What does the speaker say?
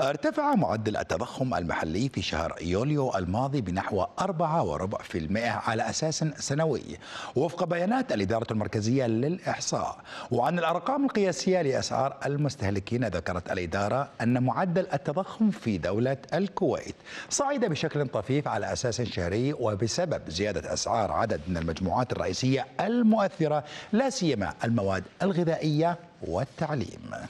ارتفع معدل التضخم المحلي في شهر يوليو الماضي بنحو 4.4% على أساس سنوي وفق بيانات الإدارة المركزية للإحصاء وعن الأرقام القياسية لأسعار المستهلكين ذكرت الإدارة أن معدل التضخم في دولة الكويت صعد بشكل طفيف على أساس شهري وبسبب زيادة أسعار عدد من المجموعات الرئيسية المؤثرة لا سيما المواد الغذائية والتعليم